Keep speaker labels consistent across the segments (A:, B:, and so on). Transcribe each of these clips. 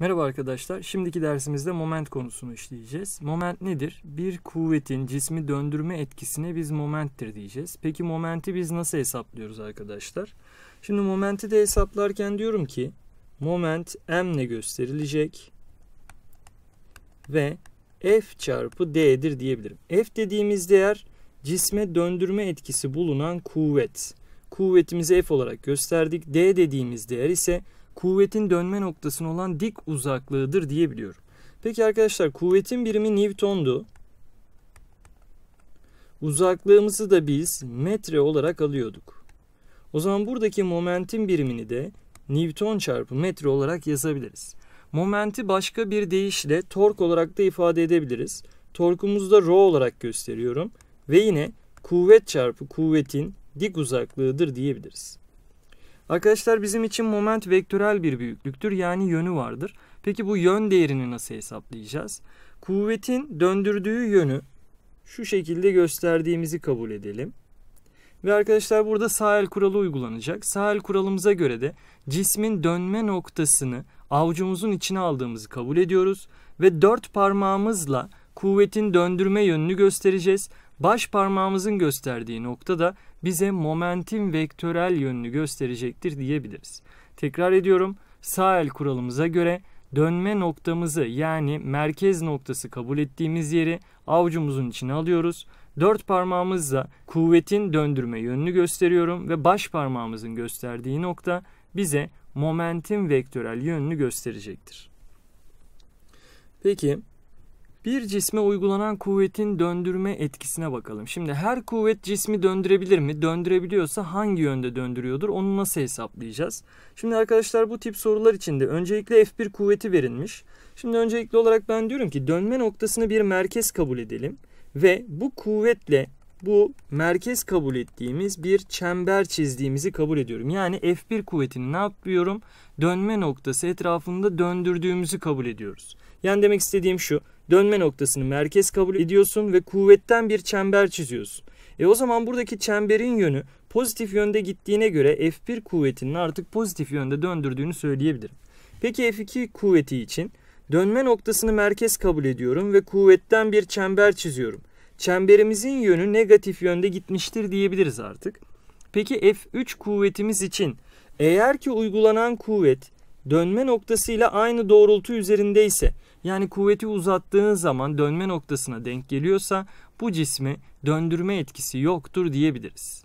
A: Merhaba arkadaşlar. Şimdiki dersimizde moment konusunu işleyeceğiz. Moment nedir? Bir kuvvetin cismi döndürme etkisine biz momenttir diyeceğiz. Peki momenti biz nasıl hesaplıyoruz arkadaşlar? Şimdi momenti de hesaplarken diyorum ki moment m ile gösterilecek ve f çarpı d'dir diyebilirim. F dediğimiz değer cisme döndürme etkisi bulunan kuvvet. Kuvvetimizi f olarak gösterdik. D dediğimiz değer ise kuvvetin dönme noktasına olan dik uzaklığıdır diyebiliyorum. Peki arkadaşlar kuvvetin birimi Newton'du. Uzaklığımızı da biz metre olarak alıyorduk. O zaman buradaki momentin birimini de Newton çarpı metre olarak yazabiliriz. Momenti başka bir deyişle tork olarak da ifade edebiliriz. Torkumuzu da rho olarak gösteriyorum. Ve yine kuvvet çarpı kuvvetin dik uzaklığıdır diyebiliriz. Arkadaşlar bizim için moment vektörel bir büyüklüktür yani yönü vardır. Peki bu yön değerini nasıl hesaplayacağız? Kuvvetin döndürdüğü yönü şu şekilde gösterdiğimizi kabul edelim. Ve arkadaşlar burada sağ el kuralı uygulanacak. Sağ el kuralımıza göre de cismin dönme noktasını avucumuzun içine aldığımızı kabul ediyoruz. Ve dört parmağımızla kuvvetin döndürme yönünü göstereceğiz. Baş parmağımızın gösterdiği nokta da bize momentum vektörel yönünü gösterecektir diyebiliriz. Tekrar ediyorum sağ el kuralımıza göre dönme noktamızı yani merkez noktası kabul ettiğimiz yeri avucumuzun içine alıyoruz. Dört parmağımızla kuvvetin döndürme yönünü gösteriyorum ve baş parmağımızın gösterdiği nokta bize momentum vektörel yönünü gösterecektir. Peki bir cisme uygulanan kuvvetin döndürme etkisine bakalım. Şimdi her kuvvet cismi döndürebilir mi? Döndürebiliyorsa hangi yönde döndürüyordur? Onu nasıl hesaplayacağız? Şimdi arkadaşlar bu tip sorular için de öncelikle F1 kuvveti verilmiş. Şimdi öncelikli olarak ben diyorum ki dönme noktasını bir merkez kabul edelim. Ve bu kuvvetle bu merkez kabul ettiğimiz bir çember çizdiğimizi kabul ediyorum. Yani F1 kuvvetini ne yapıyorum? Dönme noktası etrafında döndürdüğümüzü kabul ediyoruz. Yani demek istediğim şu dönme noktasını merkez kabul ediyorsun ve kuvvetten bir çember çiziyorsun. E o zaman buradaki çemberin yönü pozitif yönde gittiğine göre F1 kuvvetinin artık pozitif yönde döndürdüğünü söyleyebilirim. Peki F2 kuvveti için dönme noktasını merkez kabul ediyorum ve kuvvetten bir çember çiziyorum. Çemberimizin yönü negatif yönde gitmiştir diyebiliriz artık. Peki F3 kuvvetimiz için eğer ki uygulanan kuvvet dönme noktasıyla aynı doğrultu üzerindeyse yani kuvveti uzattığın zaman dönme noktasına denk geliyorsa bu cismi döndürme etkisi yoktur diyebiliriz.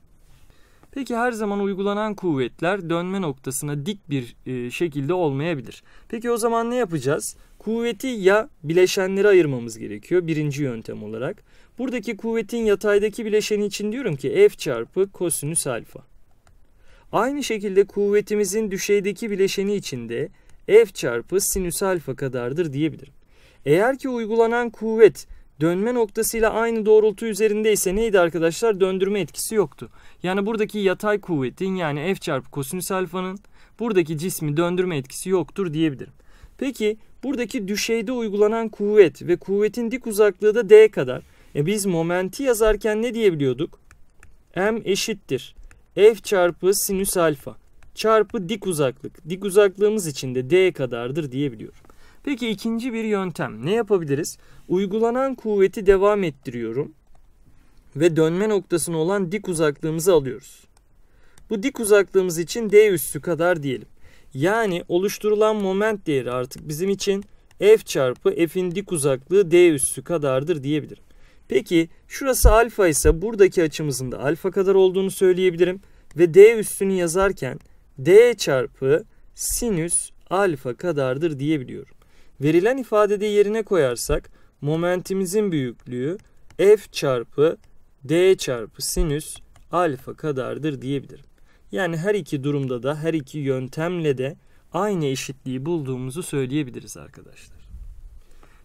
A: Peki her zaman uygulanan kuvvetler dönme noktasına dik bir e, şekilde olmayabilir. Peki o zaman ne yapacağız? Kuvveti ya bileşenlere ayırmamız gerekiyor birinci yöntem olarak. Buradaki kuvvetin yataydaki bileşeni için diyorum ki F çarpı kosinüs alfa. Aynı şekilde kuvvetimizin düşeydeki bileşeni için de f çarpı sinüs alfa kadardır diyebilirim. Eğer ki uygulanan kuvvet dönme noktasıyla aynı doğrultu üzerindeyse neydi arkadaşlar? Döndürme etkisi yoktu. Yani buradaki yatay kuvvetin yani f çarpı kosinüs alfanın buradaki cismi döndürme etkisi yoktur diyebilirim. Peki buradaki düşeyde uygulanan kuvvet ve kuvvetin dik uzaklığı da d kadar. E biz momenti yazarken ne diyebiliyorduk? m eşittir f çarpı sinüs alfa çarpı dik uzaklık. Dik uzaklığımız için de d kadardır diyebiliyorum. Peki ikinci bir yöntem ne yapabiliriz? Uygulanan kuvveti devam ettiriyorum ve dönme noktasına olan dik uzaklığımızı alıyoruz. Bu dik uzaklığımız için d üssü kadar diyelim. Yani oluşturulan moment değeri artık bizim için f çarpı f'in dik uzaklığı d üssü kadardır diyebilirim. Peki şurası alfa ise buradaki açımızın da alfa kadar olduğunu söyleyebilirim. Ve d üssünü yazarken d çarpı sinüs alfa kadardır diyebiliyorum. Verilen ifadede yerine koyarsak momentimizin büyüklüğü f çarpı d çarpı sinüs alfa kadardır diyebilirim. Yani her iki durumda da her iki yöntemle de aynı eşitliği bulduğumuzu söyleyebiliriz arkadaşlar.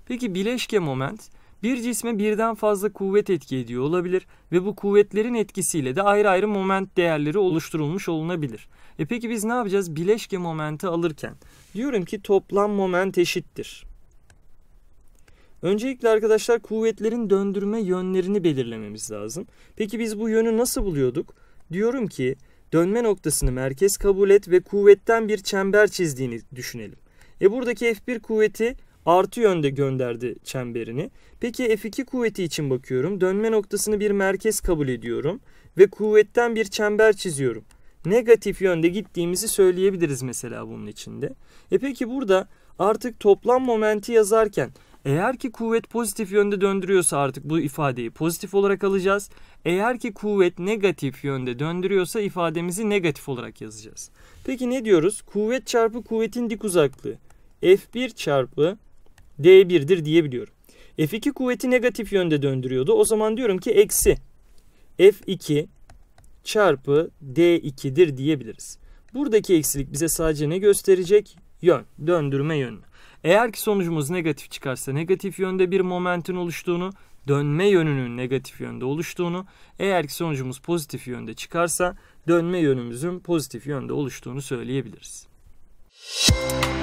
A: Peki bileşke moment bir cisme birden fazla kuvvet etki ediyor olabilir ve bu kuvvetlerin etkisiyle de ayrı ayrı moment değerleri oluşturulmuş olunabilir. E peki biz ne yapacağız bileşke momenti alırken? Diyorum ki toplam moment eşittir. Öncelikle arkadaşlar kuvvetlerin döndürme yönlerini belirlememiz lazım. Peki biz bu yönü nasıl buluyorduk? Diyorum ki dönme noktasını merkez kabul et ve kuvvetten bir çember çizdiğini düşünelim. E buradaki F1 kuvveti artı yönde gönderdi çemberini. Peki F2 kuvveti için bakıyorum. Dönme noktasını bir merkez kabul ediyorum ve kuvvetten bir çember çiziyorum. Negatif yönde gittiğimizi söyleyebiliriz mesela bunun içinde. E peki burada artık toplam momenti yazarken eğer ki kuvvet pozitif yönde döndürüyorsa artık bu ifadeyi pozitif olarak alacağız. Eğer ki kuvvet negatif yönde döndürüyorsa ifademizi negatif olarak yazacağız. Peki ne diyoruz? Kuvvet çarpı kuvvetin dik uzaklığı. F1 çarpı D1'dir diyebiliyorum. F2 kuvveti negatif yönde döndürüyordu. O zaman diyorum ki eksi F2 çarpı D2'dir diyebiliriz. Buradaki eksilik bize sadece ne gösterecek? Yön, döndürme yönünü. Eğer ki sonucumuz negatif çıkarsa negatif yönde bir momentin oluştuğunu, dönme yönünün negatif yönde oluştuğunu, eğer ki sonucumuz pozitif yönde çıkarsa dönme yönümüzün pozitif yönde oluştuğunu söyleyebiliriz. Müzik